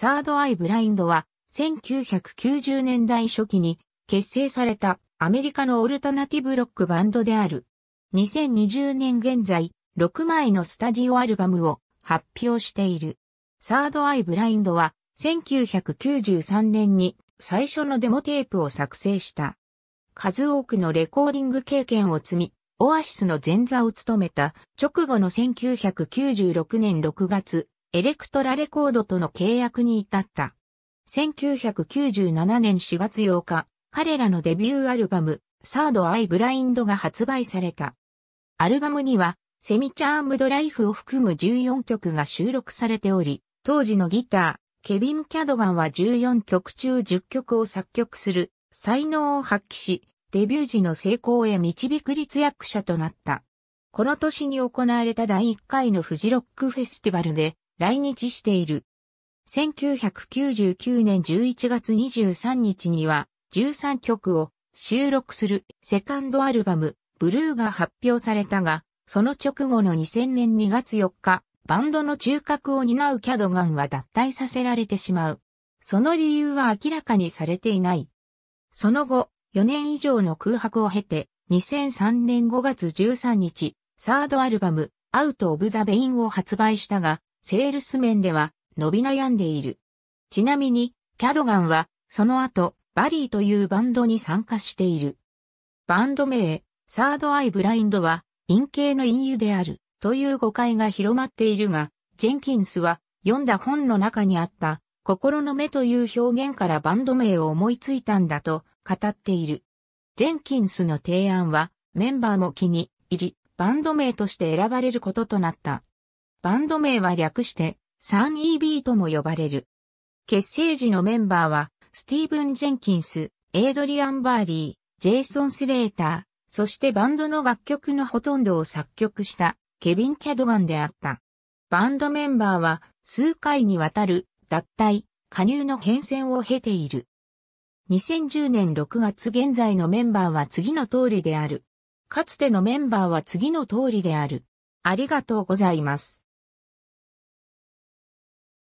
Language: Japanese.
サードアイブラインドは1990年代初期に結成されたアメリカのオルタナティブロックバンドである。2020年現在、6枚のスタジオアルバムを発表している。サードアイブラインドは1993年に最初のデモテープを作成した。数多くのレコーディング経験を積み、オアシスの前座を務めた直後の1996年6月、エレクトラレコードとの契約に至った。1997年4月8日、彼らのデビューアルバム、サードアイブラインドが発売された。アルバムには、セミチャームドライフを含む14曲が収録されており、当時のギター、ケビン・キャドガンは14曲中10曲を作曲する、才能を発揮し、デビュー時の成功へ導く立役者となった。この年に行われた第1回のフジロックフェスティバルで、来日している。1999年11月23日には13曲を収録するセカンドアルバムブルーが発表されたが、その直後の2000年2月4日、バンドの中核を担うキャドガンは脱退させられてしまう。その理由は明らかにされていない。その後、4年以上の空白を経て、2003年5月13日、サードアルバム、アウト・オブ・ザ・ベインを発売したが、セールス面では伸び悩んでいる。ちなみに、キャドガンは、その後、バリーというバンドに参加している。バンド名、サードアイブラインドは、陰形の陰喩である、という誤解が広まっているが、ジェンキンスは、読んだ本の中にあった、心の目という表現からバンド名を思いついたんだと、語っている。ジェンキンスの提案は、メンバーも気に入り、バンド名として選ばれることとなった。バンド名は略して 3EB とも呼ばれる。結成時のメンバーは、スティーブン・ジェンキンス、エイドリアン・バーリー、ジェイソン・スレーター、そしてバンドの楽曲のほとんどを作曲したケビン・キャドガンであった。バンドメンバーは数回にわたる脱退、加入の変遷を経ている。2010年6月現在のメンバーは次の通りである。かつてのメンバーは次の通りである。ありがとうございます。